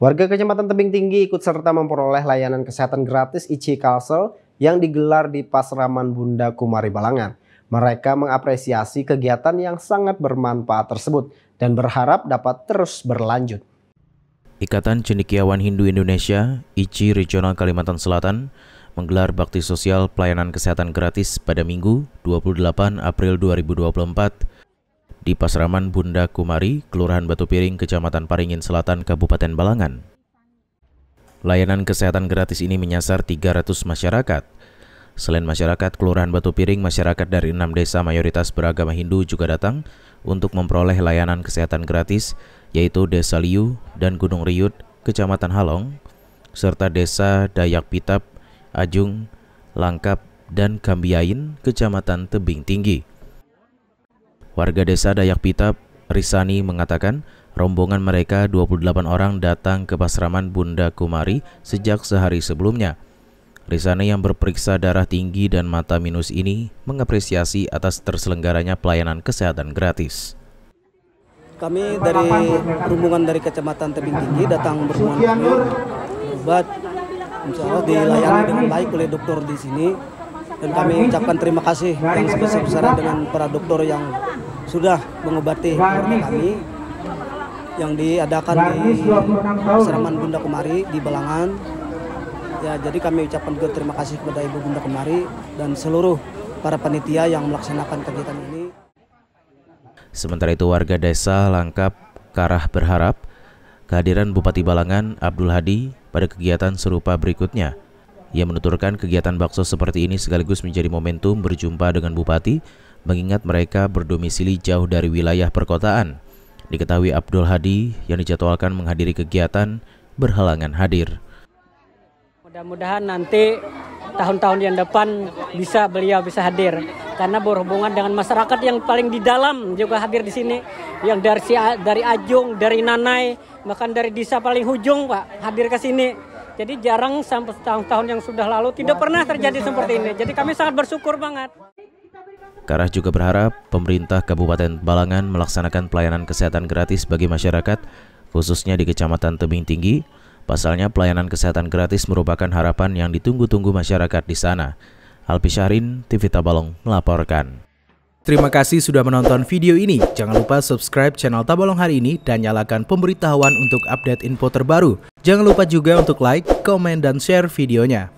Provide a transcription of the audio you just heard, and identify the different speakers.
Speaker 1: Warga Kecamatan Tebing Tinggi ikut serta memperoleh layanan kesehatan gratis IC Kalsel yang digelar di Pasraman Bunda Kumari Balangan. Mereka mengapresiasi kegiatan yang sangat bermanfaat tersebut dan berharap dapat terus berlanjut.
Speaker 2: Ikatan Cendekiawan Hindu Indonesia, ICI Regional Kalimantan Selatan, menggelar bakti sosial pelayanan kesehatan gratis pada Minggu 28 April 2024 di Pasraman Bunda Kumari, Kelurahan Batu Piring, Kecamatan Paringin Selatan, Kabupaten Balangan. Layanan kesehatan gratis ini menyasar 300 masyarakat. Selain masyarakat Kelurahan Batu Piring, masyarakat dari enam desa mayoritas beragama Hindu juga datang untuk memperoleh layanan kesehatan gratis, yaitu Desa Liu dan Gunung Riut, Kecamatan Halong, serta Desa Dayak Pitap, Ajung, Langkap, dan Kambiain, Kecamatan Tebing Tinggi. Warga desa Dayak Pita Risani mengatakan rombongan mereka 28 orang datang ke Pasraman Bunda Kumari sejak sehari sebelumnya. Risani yang berperiksa darah tinggi dan mata minus ini mengapresiasi atas terselenggaranya pelayanan kesehatan gratis.
Speaker 1: Kami dari rombongan dari Kecamatan Tebing Tinggi datang berkunjung obat Insya Allah dilayani dengan baik oleh dokter di sini dan kami ucapkan terima kasih yang sebesar-besarnya dengan para dokter yang sudah mengobati kami yang diadakan di Seraman Bunda Kemari di Balangan. Ya, jadi kami ucapkan juga terima kasih kepada Ibu Bunda Kemari dan seluruh para panitia yang melaksanakan kegiatan ini.
Speaker 2: Sementara itu warga desa Langkap Karah berharap kehadiran Bupati Balangan Abdul Hadi pada kegiatan serupa berikutnya. Ia menuturkan kegiatan bakso seperti ini sekaligus menjadi momentum berjumpa dengan Bupati mengingat mereka berdomisili jauh dari wilayah perkotaan. Diketahui Abdul Hadi yang dijadwalkan menghadiri kegiatan berhalangan hadir.
Speaker 3: Mudah-mudahan nanti tahun-tahun yang depan bisa beliau bisa hadir karena berhubungan dengan masyarakat yang paling di dalam juga hadir di sini yang dari dari Ajung, dari Nanai, bahkan dari desa paling hujung Pak hadir ke sini. Jadi jarang sampai tahun-tahun yang sudah lalu tidak pernah terjadi seperti ini. Jadi kami sangat bersyukur banget.
Speaker 2: Karah juga berharap pemerintah Kabupaten Balangan melaksanakan pelayanan kesehatan gratis bagi masyarakat, khususnya di Kecamatan Tebing Tinggi. Pasalnya pelayanan kesehatan gratis merupakan harapan yang ditunggu-tunggu masyarakat di sana. Alpi Syahrin, TV Tabalong melaporkan. Terima kasih sudah menonton video ini. Jangan lupa subscribe channel Tabalong hari ini dan nyalakan pemberitahuan untuk update info terbaru. Jangan lupa juga untuk like, komen, dan share videonya.